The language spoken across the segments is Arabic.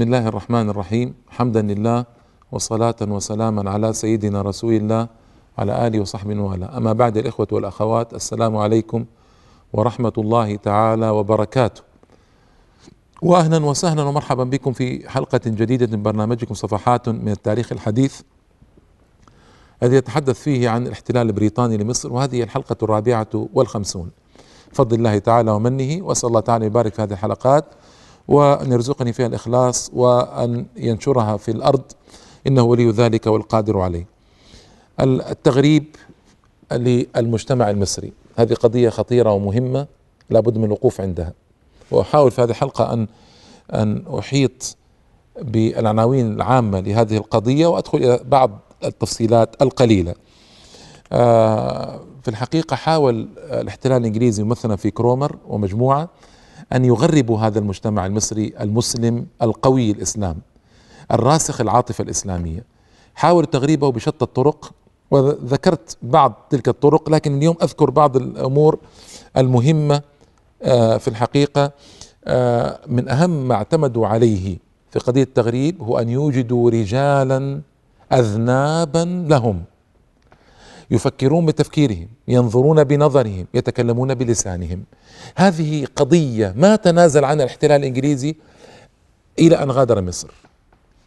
بسم الله الرحمن الرحيم حمدا لله وصلاة وسلاما على سيدنا رسول الله على آله وصحبه والاه أما بعد الإخوة والأخوات السلام عليكم ورحمة الله تعالى وبركاته وأهلا وسهلا ومرحبا بكم في حلقة جديدة من برنامجكم صفحات من التاريخ الحديث الذي يتحدث فيه عن الاحتلال البريطاني لمصر وهذه الحلقة الرابعة والخمسون فضل الله تعالى ومنه وأسأل الله تعالى يبارك في هذه الحلقات وأن يرزقني فيها الإخلاص وأن ينشرها في الأرض إنه ولي ذلك والقادر عليه التغريب للمجتمع المصري هذه قضية خطيرة ومهمة لابد من الوقوف عندها وأحاول في هذه الحلقة أن أن أحيط بالعناوين العامة لهذه القضية وأدخل إلى بعض التفصيلات القليلة آه، في الحقيقة حاول الاحتلال الإنجليزي ممثلا في كرومر ومجموعة أن يغربوا هذا المجتمع المصري المسلم القوي الإسلام الراسخ العاطفة الإسلامية حاول تغريبه بشتى الطرق وذكرت بعض تلك الطرق لكن اليوم أذكر بعض الأمور المهمة آه، في الحقيقة آه، من أهم ما اعتمدوا عليه في قضية التغريب هو أن يوجدوا رجالا أذنابا لهم يفكرون بتفكيرهم ينظرون بنظرهم يتكلمون بلسانهم هذه قضية ما تنازل عنها الاحتلال الإنجليزي إلى أن غادر مصر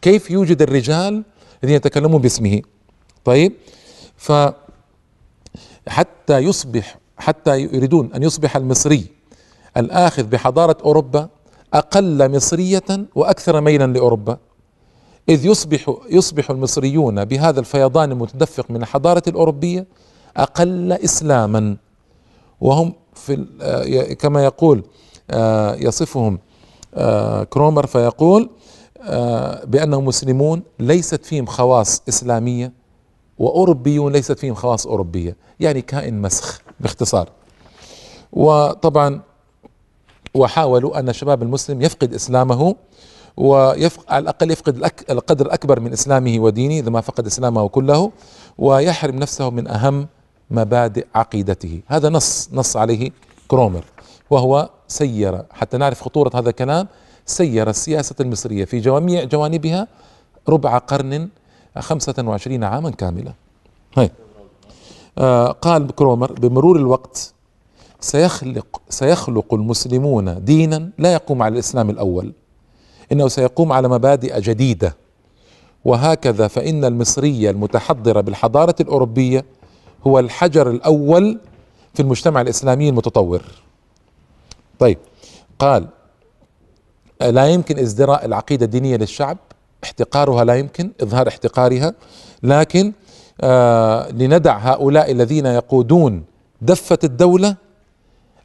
كيف يوجد الرجال الذين يتكلمون باسمه طيب ف حتى يصبح حتى يريدون أن يصبح المصري الآخذ بحضارة أوروبا أقل مصرية وأكثر ميلا لأوروبا إذ يصبح يصبح المصريون بهذا الفيضان المتدفق من الحضارة الأوروبية أقل إسلاما وهم في آه، كما يقول آه، يصفهم آه، كرومر فيقول بأنهم مسلمون ليست فيهم خواص إسلامية وأوروبيون ليست فيهم خواص أوروبية يعني كائن مسخ باختصار وطبعا وحاولوا أن الشباب المسلم يفقد إسلامه ويفق على الأقل يفقد الأك القدر الأكبر من إسلامه ودينه إذا ما فقد إسلامه كله ويحرم نفسه من أهم مبادئ عقيدته هذا نص نص عليه كرومر وهو سير حتى نعرف خطورة هذا الكلام سير السياسة المصرية في جميع جوانبها ربع قرن خمسة وعشرين عاما كاملة هاي آه قال كرومر بمرور الوقت سيخلق سيخلق المسلمون دينا لا يقوم على الإسلام الأول انه سيقوم على مبادئ جديده وهكذا فان المصري المتحضر بالحضاره الاوروبيه هو الحجر الاول في المجتمع الاسلامي المتطور. طيب قال لا يمكن ازدراء العقيده الدينيه للشعب احتقارها لا يمكن اظهار احتقارها لكن آه لندع هؤلاء الذين يقودون دفه الدوله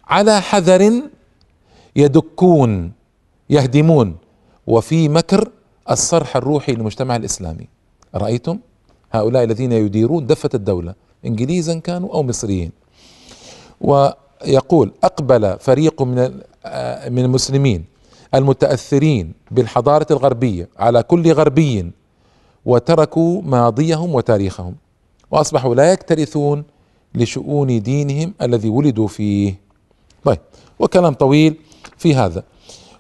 على حذر يدكون يهدمون وفي مكر الصرح الروحي للمجتمع الاسلامي رايتم هؤلاء الذين يديرون دفه الدوله انجليزا كانوا او مصريين ويقول اقبل فريق من آه، من المسلمين المتاثرين بالحضاره الغربيه على كل غربي وتركوا ماضيهم وتاريخهم واصبحوا لا يكترثون لشؤون دينهم الذي ولدوا فيه طيب وكلام طويل في هذا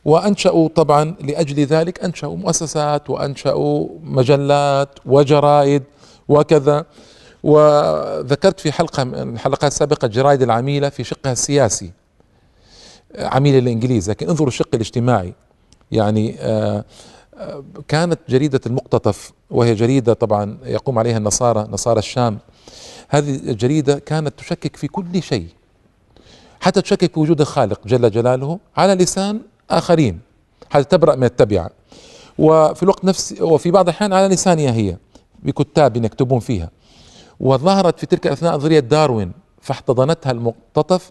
وأنشأوا طبعا لأجل ذلك أنشأوا مؤسسات وأنشأوا مجلات وجرائد وكذا وذكرت في حلقة من الحلقات السابقة الجرائد العميلة في شقها السياسي عميل للإنجليز لكن انظروا الشق الاجتماعي يعني آه، آه، كانت جريدة المقتطف وهي جريدة طبعا يقوم عليها النصارى نصارى الشام هذه الجريدة كانت تشكك في كل شيء حتى تشكك في وجود الخالق جل جلاله على لسان آخرين حتى تبرأ من التبعة وفي الوقت نفس وفي بعض الأحيان على لسانها هي بكتاب يكتبون فيها وظهرت في تلك الأثناء نظرية داروين فاحتضنتها المقتطف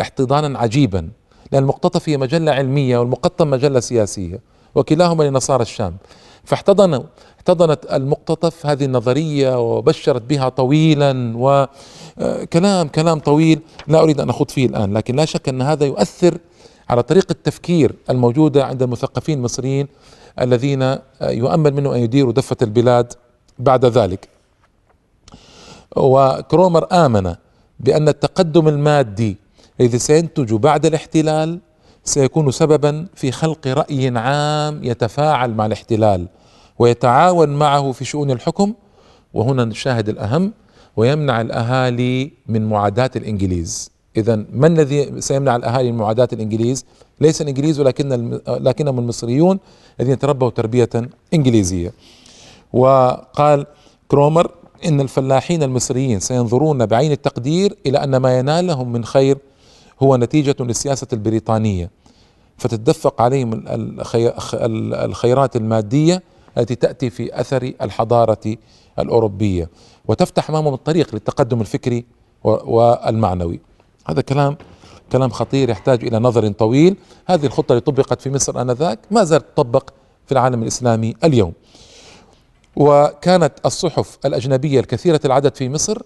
احتضانا عجيبا لأن المقتطف هي مجلة علمية والمقطم مجلة سياسية وكلاهما لنصارى الشام فاحتضن احتضنت المقتطف هذه النظرية وبشرت بها طويلا وكلام آه، كلام طويل لا أريد أن أخوض فيه الآن لكن لا شك أن هذا يؤثر على طريق التفكير الموجودة عند المثقفين المصريين الذين آه، يؤمل منه أن يديروا دفة البلاد بعد ذلك وكرومر آمن بأن التقدم المادي الذي سينتج بعد الاحتلال سيكون سببا في خلق رأي عام يتفاعل مع الاحتلال ويتعاون معه في شؤون الحكم وهنا نشاهد الأهم ويمنع الأهالي من معاداة الإنجليز إذا ما الذي سيمنع الأهالي من معاداة الإنجليز؟ ليس الإنجليز ولكن لكنهم المصريون الذين تربوا تربية إنجليزية. وقال كرومر إن الفلاحين المصريين سينظرون بعين التقدير إلى أن ما ينالهم من خير هو نتيجة للسياسة البريطانية فتتدفق عليهم الخيرات المادية التي تأتي في أثر الحضارة الأوروبية وتفتح أمامهم الطريق للتقدم الفكري والمعنوي هذا كلام كلام خطير يحتاج الى نظر طويل هذه الخطه اللي طبقت في مصر انذاك ما زالت تطبق في العالم الاسلامي اليوم وكانت الصحف الاجنبيه الكثيره العدد في مصر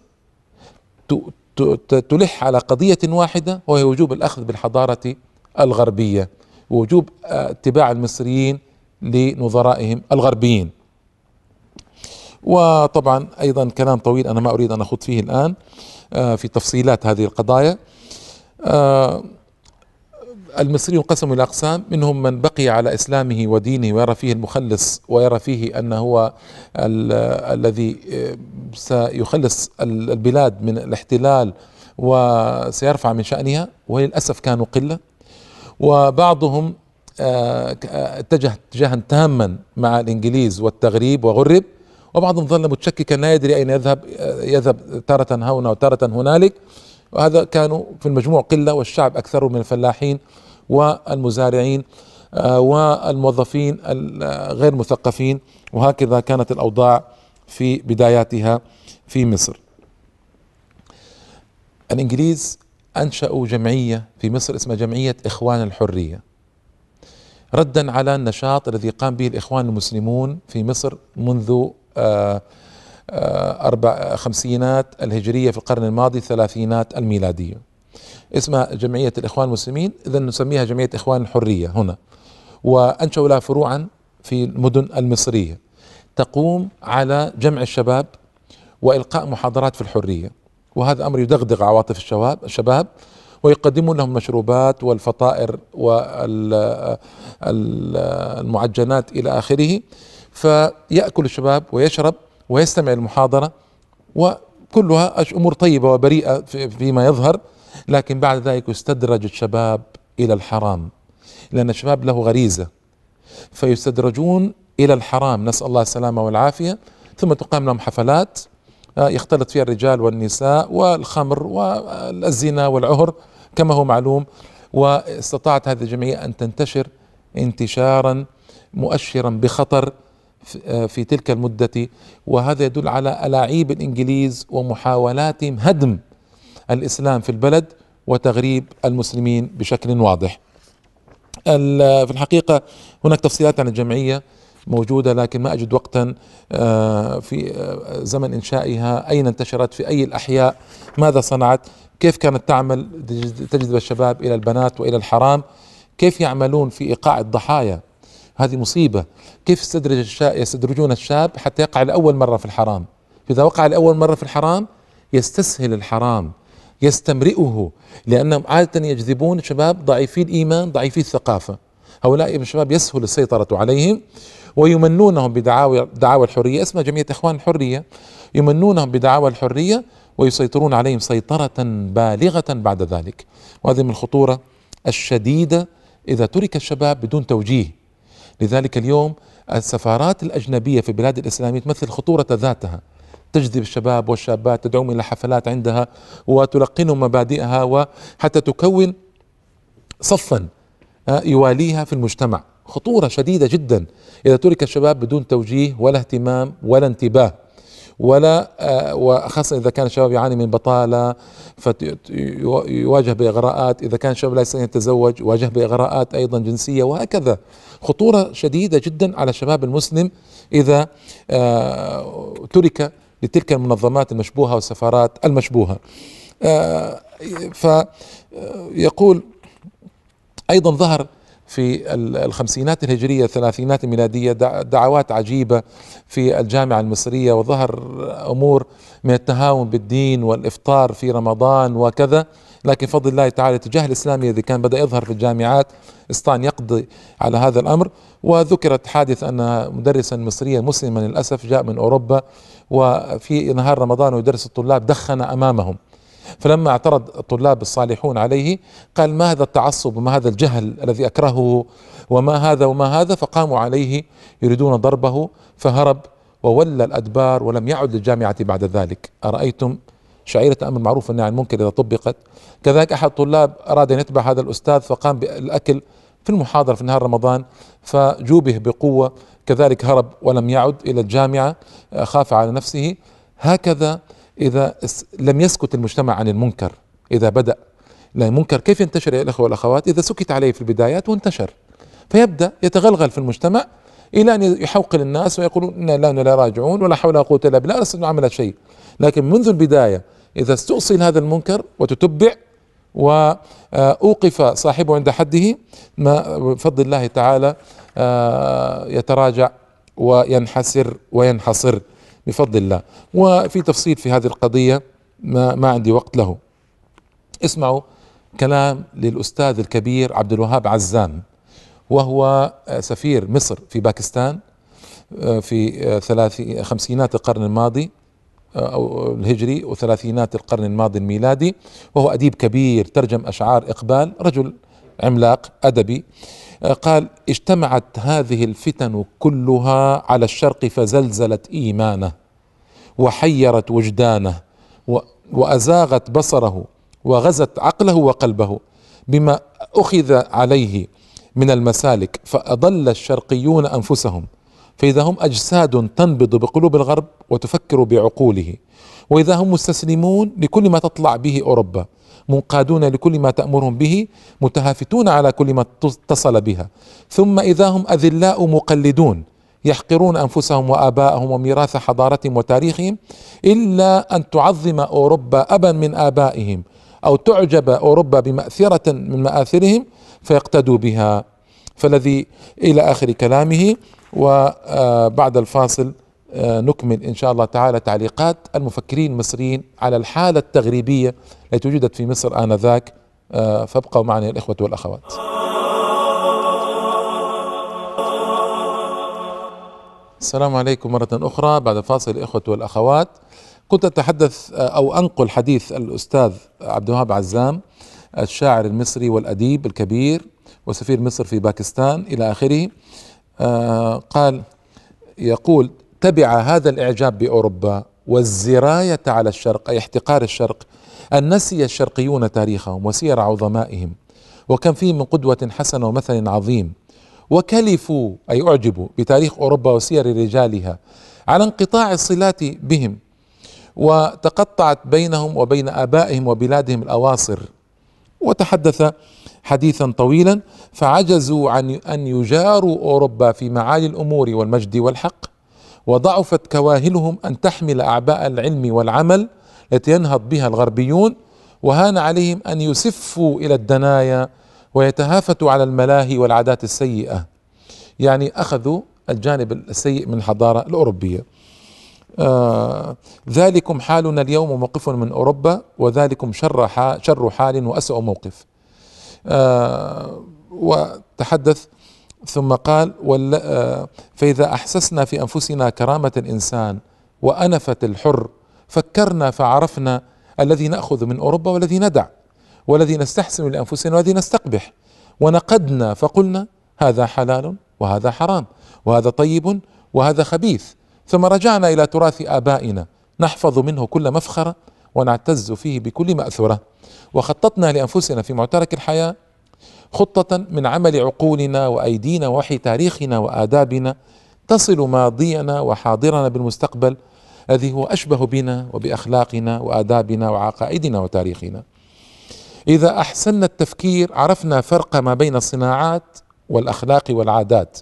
تلح على قضيه واحده وهي وجوب الاخذ بالحضاره الغربيه ووجوب اتباع المصريين لنظرائهم الغربيين وطبعا أيضا كلام طويل أنا ما أريد أن أخوض فيه الآن آه، في تفصيلات هذه القضايا آه، المصريون قسموا إلى أقسام منهم من بقي على إسلامه ودينه ويرى فيه المخلص ويرى فيه ان هو الذي آه، سيخلص البلاد من الاحتلال وسيرفع من شأنها وللأسف كانوا قلة وبعضهم اتجه اتجاها تاما مع الإنجليز والتغريب وغرب وبعضهم ظل متشككا لا يدري أين يذهب يذهب تارة هنا وتارة هنالك وهذا كانوا في المجموع قلة والشعب أكثر من الفلاحين والمزارعين آه، والموظفين غير مثقفين وهكذا كانت الأوضاع في بداياتها في مصر الإنجليز أنشأوا جمعية في مصر اسمها جمعية إخوان الحرية ردا على النشاط الذي قام به الإخوان المسلمون في مصر منذ آه، آه، أربع آه، خمسينات الهجرية في القرن الماضي ثلاثينات الميلادية اسمها جمعية الإخوان المسلمين إذا نسميها جمعية إخوان الحرية هنا وأنشأوا لها فروعا في المدن المصرية تقوم على جمع الشباب وإلقاء محاضرات في الحرية وهذا أمر يدغدغ عواطف الشباب الشباب ويقدمون لهم مشروبات والفطائر والمعجنات إلى آخره فيأكل الشباب ويشرب ويستمع المحاضرة وكلها أمور طيبة وبريئة فيما يظهر لكن بعد ذلك يستدرج الشباب إلى الحرام لأن الشباب له غريزة فيستدرجون إلى الحرام نسأل الله السلامة والعافية ثم تقام لهم حفلات آه، يختلط فيها الرجال والنساء والخمر والزنا والعهر كما هو معلوم واستطاعت هذه الجمعية أن تنتشر انتشارا مؤشرا بخطر آه، في تلك المدة وهذا يدل على ألاعيب الإنجليز ومحاولاتهم هدم الإسلام في البلد وتغريب المسلمين بشكل واضح في الحقيقة هناك تفصيلات عن الجمعية موجودة لكن ما أجد وقتا آه، في آه، زمن إنشائها أين انتشرت في أي الأحياء ماذا صنعت كيف كانت تعمل تجذب الشباب إلى البنات وإلى الحرام كيف يعملون في إيقاع الضحايا هذه مصيبة كيف يستدرج الشاب يستدرجون الشاب حتى يقع لأول مرة في الحرام إذا وقع لأول مرة في الحرام يستسهل الحرام يستمرئه لأنهم عادة يجذبون شباب ضعيفي الإيمان ضعيفي الثقافة هؤلاء الشباب يسهل السيطرة عليهم ويمنونهم بدعاوى دعاوى الحرية اسمها جمعية إخوان الحرية يمنونهم بدعاوى الحرية ويسيطرون عليهم سيطرة بالغة بعد ذلك وهذه من الخطورة الشديدة إذا ترك الشباب بدون توجيه لذلك اليوم السفارات الأجنبية في البلاد الإسلامية تمثل خطورة ذاتها تجذب الشباب والشابات تدعوهم إلى حفلات عندها وتلقنهم مبادئها وحتى تكون صفا آه، يواليها في المجتمع خطورة شديدة جدا إذا ترك الشباب بدون توجيه ولا اهتمام ولا انتباه ولا آه، وخاصة إذا كان الشباب يعاني من بطالة فيواجه بإغراءات إذا كان الشباب لا يستطيع يتزوج واجه بإغراءات أيضا جنسية وهكذا خطورة شديدة جدا على الشباب المسلم إذا آه، ترك لتلك المنظمات المشبوهة والسفارات المشبوهة آه، فيقول أيضا ظهر في الخمسينات الهجرية الثلاثينات الميلادية دعوات عجيبة في الجامعة المصرية وظهر أمور من التهاون بالدين والإفطار في رمضان وكذا لكن فضل الله تعالى الاتجاه الإسلامي الذي كان بدأ يظهر في الجامعات استان يقضي على هذا الأمر وذكرت حادث أن مدرسا مصريا مسلما للأسف جاء من أوروبا وفي نهار رمضان ويدرس الطلاب دخن أمامهم فلما اعترض الطلاب الصالحون عليه قال ما هذا التعصب وما هذا الجهل الذي أكرهه وما هذا وما هذا فقاموا عليه يريدون ضربه فهرب وولى الأدبار ولم يعد للجامعة بعد ذلك أرأيتم شعيرة الأمر المعروف والنهي عن المنكر إذا طبقت كذلك أحد الطلاب أراد أن يتبع هذا الأستاذ فقام بالأكل في المحاضرة في نهار رمضان فجوبه بقوة كذلك هرب ولم يعد إلى الجامعة خاف على نفسه هكذا إذا لم يسكت المجتمع عن المنكر إذا بدأ المنكر كيف ينتشر يا الأخوة والأخوات إذا سكت عليه في البدايات وانتشر فيبدأ يتغلغل في المجتمع إلى أن يحوقل الناس ويقولون إنا لا لا راجعون ولا حول ولا قوة إلا بالله لسنا عمل شيء لكن منذ البداية إذا استؤصل هذا المنكر وتتبع وأوقف صاحبه عند حده ما بفضل الله تعالى آه، يتراجع وينحسر وينحصر بفضل الله وفي تفصيل في هذه القضية ما, ما عندي وقت له اسمعوا كلام للأستاذ الكبير عبد الوهاب عزام وهو سفير مصر في باكستان آه، في آه، ثلاثي خمسينات القرن الماضي آه، أو الهجري وثلاثينات القرن الماضي الميلادي وهو أديب كبير ترجم أشعار إقبال رجل عملاق أدبي قال اجتمعت هذه الفتن كلها على الشرق فزلزلت ايمانه وحيرت وجدانه وازاغت بصره وغزت عقله وقلبه بما اخذ عليه من المسالك فاضل الشرقيون انفسهم فاذا هم اجساد تنبض بقلوب الغرب وتفكر بعقوله واذا هم مستسلمون لكل ما تطلع به اوروبا منقادون لكل ما تأمرهم به متهافتون على كل ما اتصل بها ثم إذا هم أذلاء مقلدون يحقرون انفسهم واباءهم وميراث حضارتهم وتاريخهم الا ان تعظم اوروبا ابا من ابائهم او تعجب اوروبا بماثره من ماثرهم فيقتدوا بها فالذي الى اخر كلامه وبعد آه، الفاصل آه، نكمل إن شاء الله تعالى تعليقات المفكرين المصريين على الحالة التغريبية التي وجدت في مصر آنذاك آه، فابقوا معنا الإخوة والأخوات السلام عليكم مرة أخرى بعد فاصل الإخوة والأخوات كنت أتحدث آه، أو أنقل حديث الأستاذ عبد الوهاب عزام الشاعر المصري والأديب الكبير وسفير مصر في باكستان إلى آخره قال يقول تبع هذا الاعجاب باوروبا والزرايه على الشرق اي احتقار الشرق ان نسي الشرقيون تاريخهم وسير عظمائهم وكان فيهم من قدوه حسنه ومثل عظيم وكلفوا اي اعجبوا بتاريخ اوروبا وسير رجالها على انقطاع الصلات بهم وتقطعت بينهم وبين ابائهم وبلادهم الاواصر وتحدث حديثا طويلا فعجزوا عن ان يجاروا اوروبا في معالي الامور والمجد والحق وضعفت كواهلهم أن تحمل أعباء العلم والعمل التي ينهض بها الغربيون وهان عليهم أن يسفوا إلى الدنايا ويتهافتوا على الملاهي والعادات السيئة يعني أخذوا الجانب السيء من الحضارة الأوروبية آه ذلكم حالنا اليوم وموقف من أوروبا وذلكم شر, حال شر حال وأسوأ موقف آه وتحدث ثم قال آه، فإذا أحسسنا في أنفسنا كرامة الإنسان وأنفة الحر فكرنا فعرفنا الذي نأخذ من أوروبا والذي ندع والذي نستحسن لأنفسنا والذي نستقبح ونقدنا فقلنا هذا حلال وهذا حرام وهذا طيب وهذا خبيث ثم رجعنا إلى تراث آبائنا نحفظ منه كل مفخرة ونعتز فيه بكل مأثورة وخططنا لأنفسنا في معترك الحياة خطة من عمل عقولنا وأيدينا وحي تاريخنا وآدابنا تصل ماضينا وحاضرنا بالمستقبل الذي هو أشبه بنا وبأخلاقنا وآدابنا وعقائدنا وتاريخنا إذا أحسنا التفكير عرفنا فرق ما بين الصناعات والأخلاق والعادات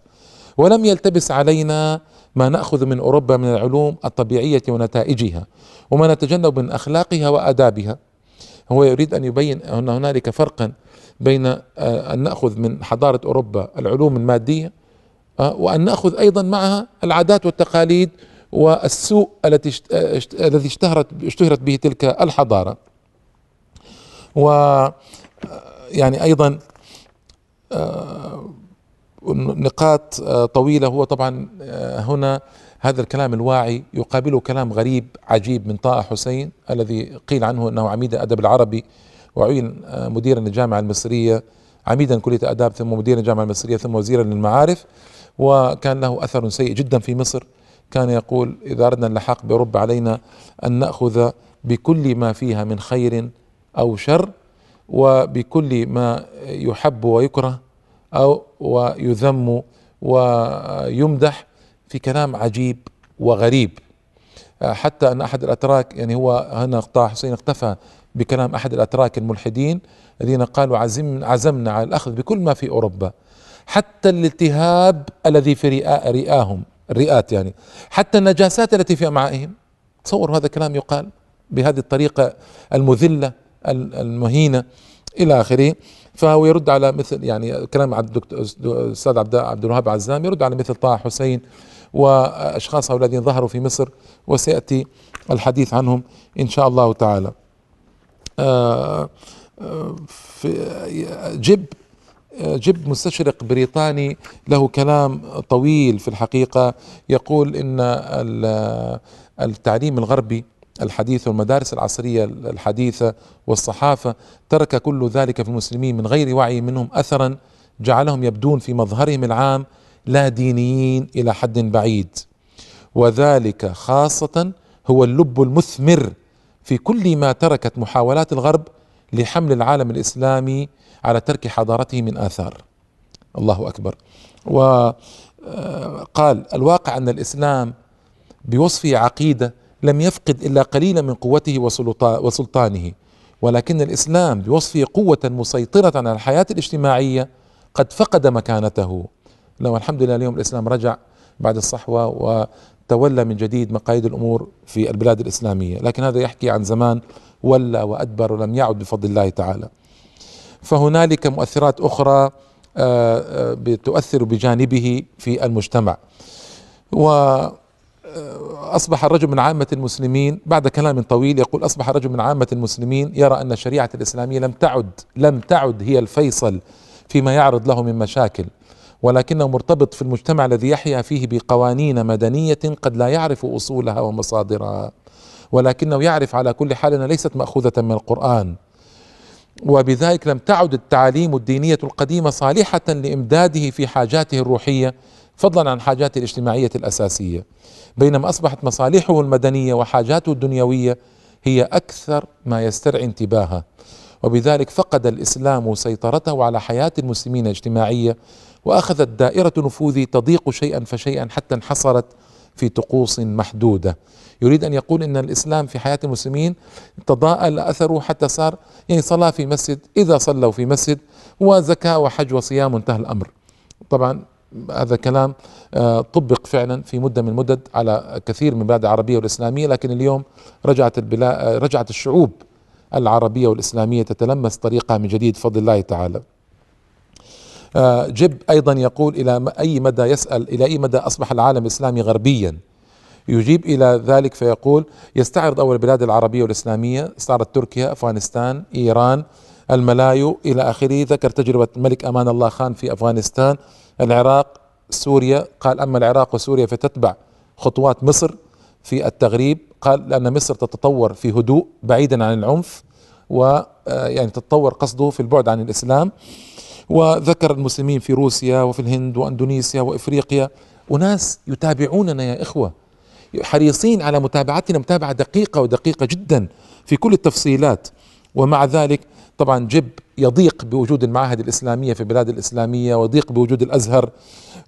ولم يلتبس علينا ما ناخذ من اوروبا من العلوم الطبيعيه ونتائجها وما نتجنب من اخلاقها وادابها هو يريد ان يبين ان هنالك فرقا بين آه، أن نأخذ من حضارة أوروبا العلوم المادية آه، وأن نأخذ أيضا معها العادات والتقاليد والسوء التي آه، الذي اشتهرت اشتهرت به تلك الحضارة و يعني أيضا نقاط طويلة هو طبعا هنا هذا الكلام الواعي يقابله كلام غريب عجيب من طه حسين الذي قيل عنه أنه عميد أدب العربي وعين آه، مديرا للجامعة المصرية عميدا كلية آداب ثم مديرا للجامعة المصرية ثم وزيرا للمعارف وكان له أثر سيء جدا في مصر كان يقول إذا أردنا اللحاق برب علينا أن نأخذ بكل ما فيها من خير أو شر وبكل ما يحب ويكره أو ويذم ويمدح في كلام عجيب وغريب آه، حتى أن أحد الأتراك يعني هو هنا قطاع حسين اختفى بكلام احد الاتراك الملحدين الذين قالوا عزم عزمنا على الاخذ بكل ما في اوروبا حتى الالتهاب الذي في رئاء رئاهم الرئات يعني حتى النجاسات التي في امعائهم تصوروا هذا الكلام يقال بهذه الطريقه المذله المهينه الى اخره فهو يرد على مثل يعني كلام عبد استاذ عبد عبد الوهاب عزام يرد على مثل طه حسين واشخاص الذين ظهروا في مصر وسياتي الحديث عنهم ان شاء الله تعالى في جيب جيب مستشرق بريطاني له كلام طويل في الحقيقة يقول إن التعليم الغربي الحديث والمدارس العصرية الحديثة والصحافة ترك كل ذلك في المسلمين من غير وعي منهم أثرا جعلهم يبدون في مظهرهم العام لا دينيين إلى حد بعيد وذلك خاصة هو اللب المثمر في كل ما تركت محاولات الغرب لحمل العالم الاسلامي على ترك حضارته من اثار. الله اكبر. وقال آه، الواقع ان الاسلام بوصفه عقيده لم يفقد الا قليلا من قوته وسلطانه ولكن الاسلام بوصفه قوه مسيطره على الحياه الاجتماعيه قد فقد مكانته. لو الحمد لله اليوم الاسلام رجع بعد الصحوه تولى من جديد مقاييد الامور في البلاد الاسلاميه، لكن هذا يحكي عن زمان ولى وادبر ولم يعد بفضل الله تعالى. فهنالك مؤثرات اخرى آه، آه، تؤثر بجانبه في المجتمع. وأصبح آه، الرجل من عامة المسلمين بعد كلام طويل يقول أصبح الرجل من عامة المسلمين يرى أن الشريعة الإسلامية لم تعد لم تعد هي الفيصل فيما يعرض له من مشاكل ولكنه مرتبط في المجتمع الذي يحيا فيه بقوانين مدنيه قد لا يعرف اصولها ومصادرها ولكنه يعرف على كل حال انها ليست ماخوذه من القران وبذلك لم تعد التعاليم الدينيه القديمه صالحه لامداده في حاجاته الروحيه فضلا عن حاجاته الاجتماعيه الاساسيه بينما اصبحت مصالحه المدنيه وحاجاته الدنيويه هي اكثر ما يسترعي انتباهه وبذلك فقد الاسلام سيطرته على حياه المسلمين الاجتماعيه واخذت دائره نفوذي تضيق شيئا فشيئا حتى انحصرت في طقوس محدوده يريد ان يقول ان الاسلام في حياه المسلمين تضاءل اثره حتى صار يعني صلاه في مسجد اذا صلوا في مسجد وزكاه وحج وصيام وانتهى الامر طبعا هذا كلام آه، طبق فعلا في مده من المدد على كثير من البلاد العربيه والاسلاميه لكن اليوم رجعت البلاد رجعت الشعوب العربيه والاسلاميه تتلمس طريقها من جديد بفضل الله تعالى آه، جيب أيضا يقول إلى أي مدى يسأل إلى أي مدى أصبح العالم الإسلامي غربيا يجيب إلى ذلك فيقول يستعرض أول البلاد العربية والإسلامية استعرض تركيا أفغانستان إيران الملايو إلى آخره ذكر تجربة الملك أمان الله خان في أفغانستان العراق سوريا قال أما العراق وسوريا فتتبع خطوات مصر في التغريب قال لأن مصر تتطور في هدوء بعيدا عن العنف و آه، يعني تتطور قصده في البعد عن الإسلام وذكر المسلمين في روسيا وفي الهند واندونيسيا وافريقيا وناس يتابعوننا يا اخوه حريصين على متابعتنا متابعه دقيقه ودقيقه جدا في كل التفصيلات ومع ذلك طبعا جب يضيق بوجود المعاهد الاسلاميه في البلاد الاسلاميه ويضيق بوجود الازهر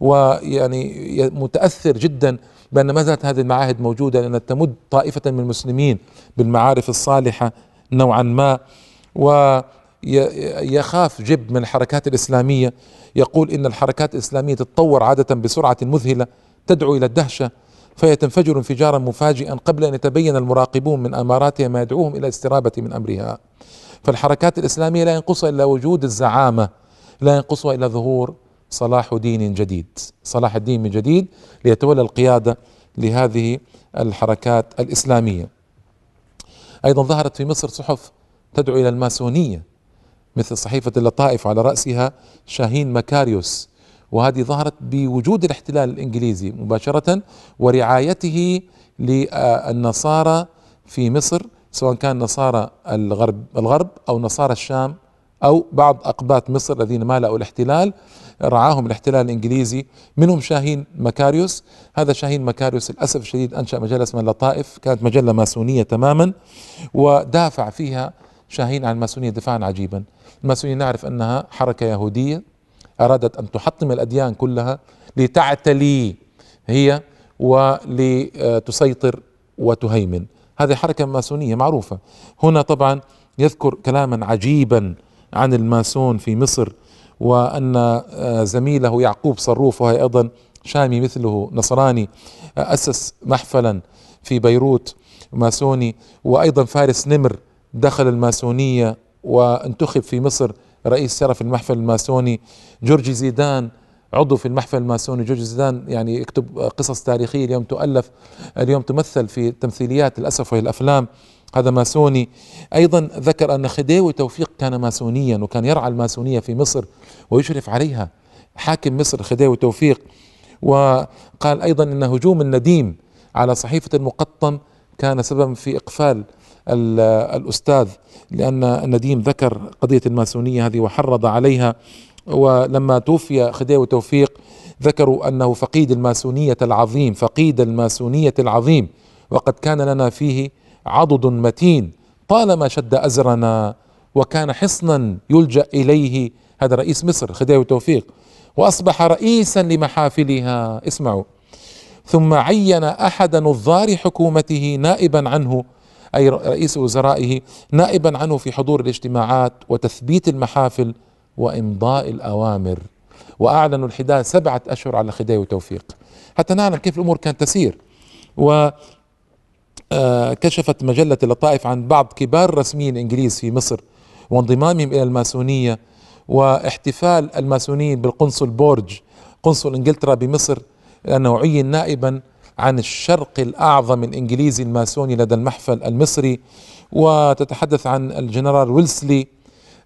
ويعني متاثر جدا بان ما زالت هذه المعاهد موجوده لان تمد طائفه من المسلمين بالمعارف الصالحه نوعا ما و يخاف جب من الحركات الإسلامية يقول إن الحركات الإسلامية تتطور عادة بسرعة مذهلة تدعو إلى الدهشة فهي تنفجر انفجارا مفاجئا قبل أن يتبين المراقبون من أماراتها ما يدعوهم إلى الاسترابة من أمرها فالحركات الإسلامية لا ينقصها إلا وجود الزعامة لا ينقصها إلا ظهور صلاح دين جديد صلاح الدين من جديد ليتولى القيادة لهذه الحركات الإسلامية أيضا ظهرت في مصر صحف تدعو إلى الماسونية مثل صحيفة اللطائف على رأسها شاهين مكاريوس وهذه ظهرت بوجود الاحتلال الإنجليزي مباشرة ورعايته للنصارى في مصر سواء كان نصارى الغرب, الغرب أو نصارى الشام أو بعض أقباط مصر الذين مالأوا الاحتلال رعاهم الاحتلال الإنجليزي منهم شاهين مكاريوس هذا شاهين مكاريوس للأسف الشديد أنشأ مجلة اسمها اللطائف كانت مجلة ماسونية تماما ودافع فيها شاهين عن الماسونية دفاعا عجيبا الماسونية نعرف أنها حركة يهودية أرادت أن تحطم الأديان كلها لتعتلي هي ولتسيطر وتهيمن هذه حركة ماسونية معروفة هنا طبعا يذكر كلاما عجيبا عن الماسون في مصر وأن زميله يعقوب صروف وهي أيضا شامي مثله نصراني أسس محفلا في بيروت ماسوني وأيضا فارس نمر دخل الماسونية وانتخب في مصر رئيس شرف المحفل الماسوني جورجي زيدان عضو في المحفل الماسوني جورج زيدان يعني يكتب قصص تاريخية اليوم تؤلف اليوم تمثل في تمثيليات للأسف وهي الأفلام هذا ماسوني أيضا ذكر أن خديوي توفيق كان ماسونيا وكان يرعى الماسونية في مصر ويشرف عليها حاكم مصر خديوي توفيق وقال أيضا أن هجوم النديم على صحيفة المقطم كان سببا في إقفال الأستاذ لأن نديم ذكر قضية الماسونية هذه وحرض عليها ولما توفي خديوي توفيق ذكروا أنه فقيد الماسونية العظيم فقيد الماسونية العظيم وقد كان لنا فيه عضد متين طالما شد أزرنا وكان حصنا يلجأ إليه هذا رئيس مصر خديوي توفيق وأصبح رئيسا لمحافلها اسمعوا ثم عين أحد نظار حكومته نائبا عنه أي رئيس وزرائه نائبا عنه في حضور الاجتماعات وتثبيت المحافل وإمضاء الأوامر وأعلنوا الحداد سبعة أشهر على خداي وتوفيق حتى نعلم كيف الأمور كانت تسير و آه، كشفت مجلة اللطائف عن بعض كبار رسميين الإنجليز في مصر وانضمامهم إلى الماسونية واحتفال الماسونيين بالقنصل بورج قنصل إنجلترا بمصر لأنه عين نائبا عن الشرق الأعظم الإنجليزي الماسوني لدى المحفل المصري وتتحدث عن الجنرال ويلسلي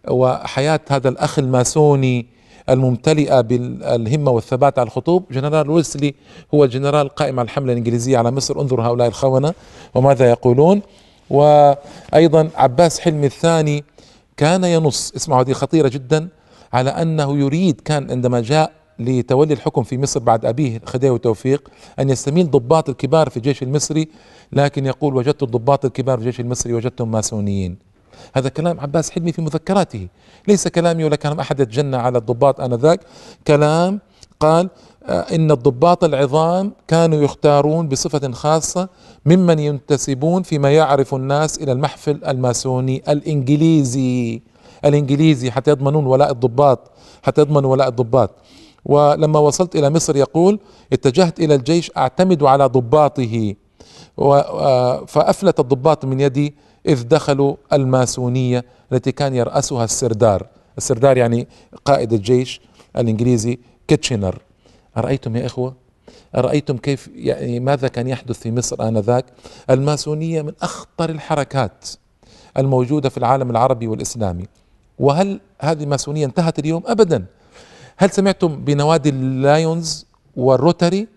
وحياة هذا الأخ الماسوني الممتلئة بالهمة والثبات على الخطوب جنرال ويلسلي هو الجنرال قائم على الحملة الإنجليزية على مصر انظروا هؤلاء الخونة وماذا يقولون وأيضا عباس حلمي الثاني كان ينص اسمعوا هذه خطيرة جدا على أنه يريد كان عندما جاء لتولي الحكم في مصر بعد أبيه خديوي توفيق أن يستميل ضباط الكبار في الجيش المصري لكن يقول وجدت الضباط الكبار في الجيش المصري وجدتهم ماسونيين هذا كلام عباس حلمي في مذكراته ليس كلامي ولا كلام أحد يتجنى على الضباط آنذاك كلام قال آه، إن الضباط العظام كانوا يختارون بصفة خاصة ممن ينتسبون فيما يعرف الناس إلى المحفل الماسوني الإنجليزي الإنجليزي حتى يضمنون ولاء الضباط حتى يضمنوا ولاء الضباط ولما وصلت إلى مصر يقول اتجهت إلى الجيش أعتمد على ضباطه فأفلت الضباط من يدي إذ دخلوا الماسونية التي كان يرأسها السردار السردار يعني قائد الجيش الإنجليزي كيتشنر أرأيتم يا إخوة أرأيتم كيف يعني ماذا كان يحدث في مصر آنذاك الماسونية من أخطر الحركات الموجودة في العالم العربي والإسلامي وهل هذه الماسونية انتهت اليوم أبدا هل سمعتم بنوادي اللايونز والروتري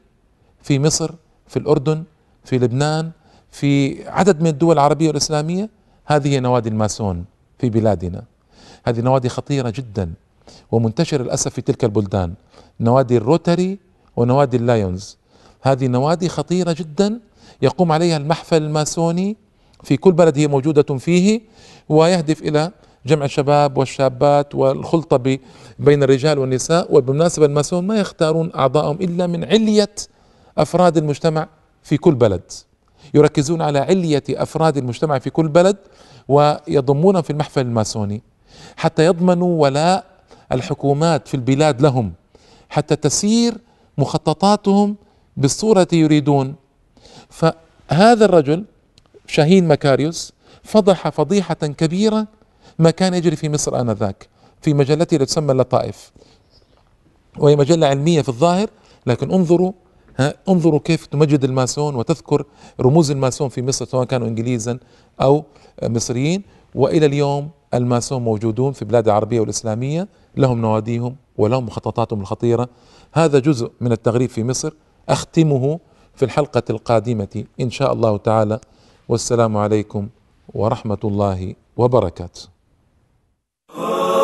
في مصر في الأردن في لبنان في عدد من الدول العربية والإسلامية هذه نوادي الماسون في بلادنا هذه نوادي خطيرة جدا ومنتشرة للأسف في تلك البلدان نوادي الروتري ونوادي اللايونز هذه نوادي خطيرة جدا يقوم عليها المحفل الماسوني في كل بلد هي موجودة فيه ويهدف إلى جمع الشباب والشابات والخلطة بين الرجال والنساء وبالمناسبة الماسون ما يختارون أعضائهم إلا من علية أفراد المجتمع في كل بلد يركزون على علية أفراد المجتمع في كل بلد ويضمونهم في المحفل الماسوني حتى يضمنوا ولاء الحكومات في البلاد لهم حتى تسير مخططاتهم بالصورة يريدون فهذا الرجل شاهين مكاريوس فضح فضيحة كبيرة ما كان يجري في مصر آنذاك في مجلتي التي تسمى اللطائف وهي مجلة علمية في الظاهر لكن انظروا ها انظروا كيف تمجد الماسون وتذكر رموز الماسون في مصر سواء كانوا انجليزا او مصريين والى اليوم الماسون موجودون في بلاد العربيه والاسلاميه لهم نواديهم ولهم مخططاتهم الخطيره هذا جزء من التغريب في مصر اختمه في الحلقه القادمه ان شاء الله تعالى والسلام عليكم ورحمه الله وبركاته Oh!